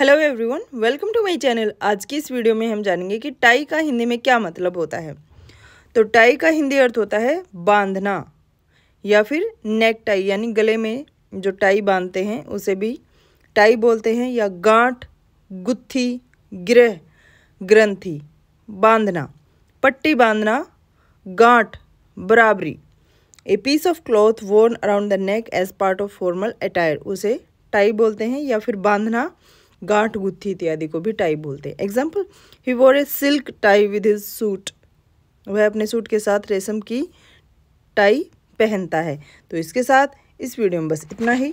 hello everyone welcome to my channel आज की इस वीडियो में हम जानेंगे कि टाई का हिंदी में क्या मतलब होता है तो टाई का हिंदी अर्थ होता है बांधना या फिर नेक टाई यानी गले में जो टाई बांधते हैं उसे भी टाई बोलते हैं या गांठ गुत्थी ग्रह ग्रंथि बांधना पट्टी बांधना गांठ बराबरी a piece of cloth worn around the neck as part of formal attire उसे टाई बोलते हैं या फिर बांधना गांठ गुत्थी इत्यादि को भी टाई बोलते हैं example he wore a silk tie with his suit वह अपने सूट के साथ रेशम की टाई पहनता है तो इसके साथ इस वीडियो में बस इतना ही